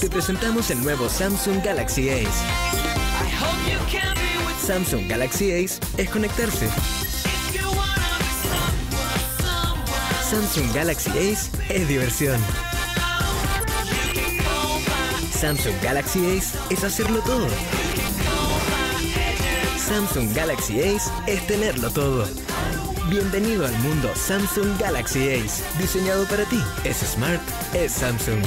te presentamos el nuevo Samsung Galaxy Ace. Samsung Galaxy Ace es conectarse. Samsung Galaxy Ace es diversión. Samsung Galaxy Ace es hacerlo todo. Samsung Galaxy Ace es tenerlo todo. Bienvenido al mundo Samsung Galaxy Ace, diseñado para ti. Es smart, es Samsung.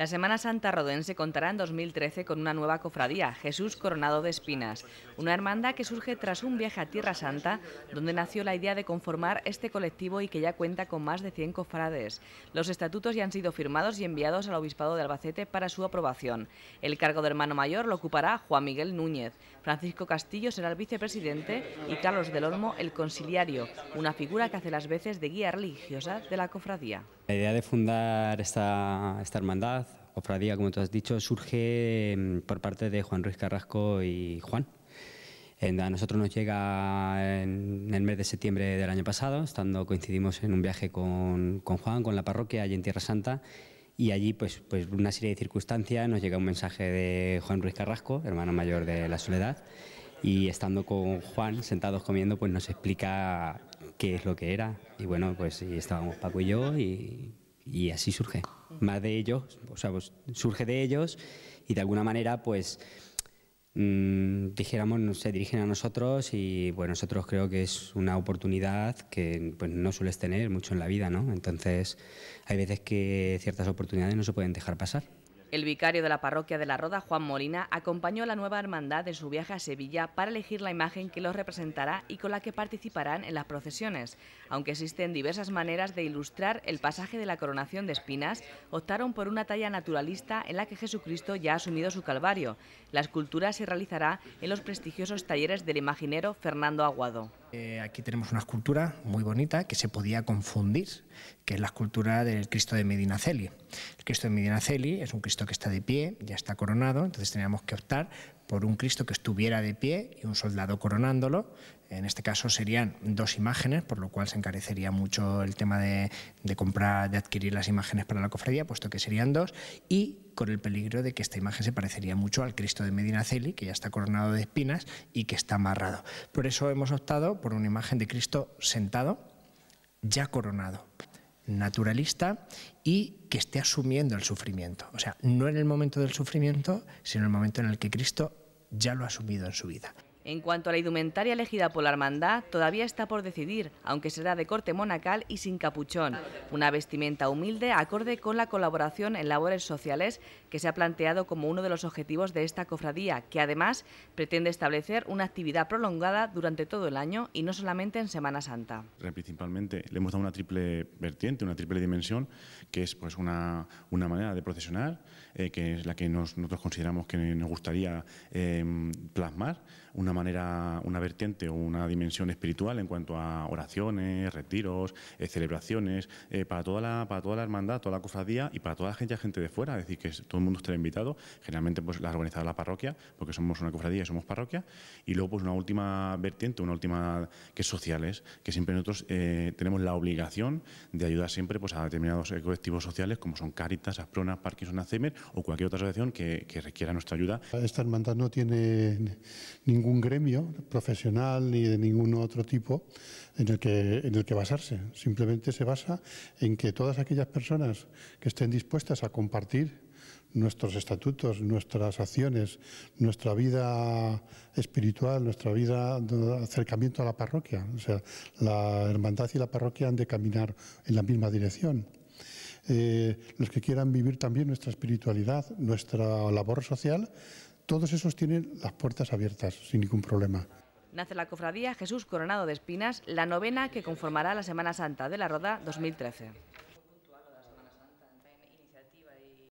La Semana Santa Rodense contará en 2013 con una nueva cofradía, Jesús Coronado de Espinas, una hermandad que surge tras un viaje a Tierra Santa, donde nació la idea de conformar este colectivo y que ya cuenta con más de 100 cofrades. Los estatutos ya han sido firmados y enviados al Obispado de Albacete para su aprobación. El cargo de hermano mayor lo ocupará Juan Miguel Núñez, Francisco Castillo será el vicepresidente y Carlos del Olmo el conciliario, una figura que hace las veces de guía religiosa de la cofradía. La idea de fundar esta, esta hermandad Ofradía, como tú has dicho, surge mm, por parte de Juan Ruiz Carrasco y Juan. A nosotros nos llega en el mes de septiembre del año pasado, estando coincidimos en un viaje con, con Juan, con la parroquia, allí en Tierra Santa, y allí, pues, pues una serie de circunstancias, nos llega un mensaje de Juan Ruiz Carrasco, hermano mayor de La Soledad, y estando con Juan, sentados comiendo, pues nos explica qué es lo que era. Y bueno, pues y estábamos Paco y yo, y así surge más de ellos, o sea, pues, surge de ellos y de alguna manera, pues, mm, dijéramos, se dirigen a nosotros y, bueno, nosotros creo que es una oportunidad que pues, no sueles tener mucho en la vida, ¿no? Entonces, hay veces que ciertas oportunidades no se pueden dejar pasar. El vicario de la parroquia de La Roda, Juan Molina, acompañó a la nueva hermandad en su viaje a Sevilla para elegir la imagen que los representará y con la que participarán en las procesiones. Aunque existen diversas maneras de ilustrar el pasaje de la coronación de espinas, optaron por una talla naturalista en la que Jesucristo ya ha asumido su calvario. La escultura se realizará en los prestigiosos talleres del imaginero Fernando Aguado. Eh, aquí tenemos una escultura muy bonita que se podía confundir, que es la escultura del Cristo de Medinaceli. El Cristo de Medinaceli es un Cristo que está de pie, ya está coronado, entonces teníamos que optar por un Cristo que estuviera de pie y un soldado coronándolo. En este caso serían dos imágenes, por lo cual se encarecería mucho el tema de, comprar, de adquirir las imágenes para la cofradía, puesto que serían dos. Y con el peligro de que esta imagen se parecería mucho al Cristo de Medinaceli, que ya está coronado de espinas y que está amarrado. Por eso hemos optado por una imagen de Cristo sentado, ya coronado, naturalista y que esté asumiendo el sufrimiento. O sea, no en el momento del sufrimiento, sino en el momento en el que Cristo ya lo ha asumido en su vida. En cuanto a la indumentaria elegida por la hermandad, todavía está por decidir, aunque será de corte monacal y sin capuchón, una vestimenta humilde acorde con la colaboración en labores sociales que se ha planteado como uno de los objetivos de esta cofradía, que además pretende establecer una actividad prolongada durante todo el año y no solamente en Semana Santa. Principalmente le hemos dado una triple vertiente, una triple dimensión, que es pues una, manera de procesionar, eh, que es la que nosotros consideramos que nos gustaría eh, plasmar, manera, una vertiente o una dimensión espiritual en cuanto a oraciones, retiros, eh, celebraciones, eh, para, toda la, para toda la hermandad, toda la cofradía y para toda la gente, gente de fuera, es decir, que todo el mundo estará invitado, generalmente pues la organizado la parroquia, porque somos una cofradía y somos parroquia, y luego pues una última vertiente, una última que es sociales, que siempre nosotros eh, tenemos la obligación de ayudar siempre pues a determinados colectivos sociales como son Caritas, Asprona, Parkinson, Alzheimer o cualquier otra asociación que, que requiera nuestra ayuda. Esta hermandad no tiene ningún gremio profesional ni de ningún otro tipo en el que, en el que basarse. Simplemente se basa en que todas aquellas personas que estén dispuestas a compartir nuestros estatutos, nuestras acciones, nuestra vida espiritual, nuestra vida de acercamiento a la parroquia. O sea, la hermandad y la parroquia han de caminar en la misma dirección. Eh, los que quieran vivir también nuestra espiritualidad, nuestra labor social, todos esos tienen las puertas abiertas sin ningún problema. Nace la cofradía Jesús Coronado de Espinas, la novena que conformará la Semana Santa de la Roda 2013.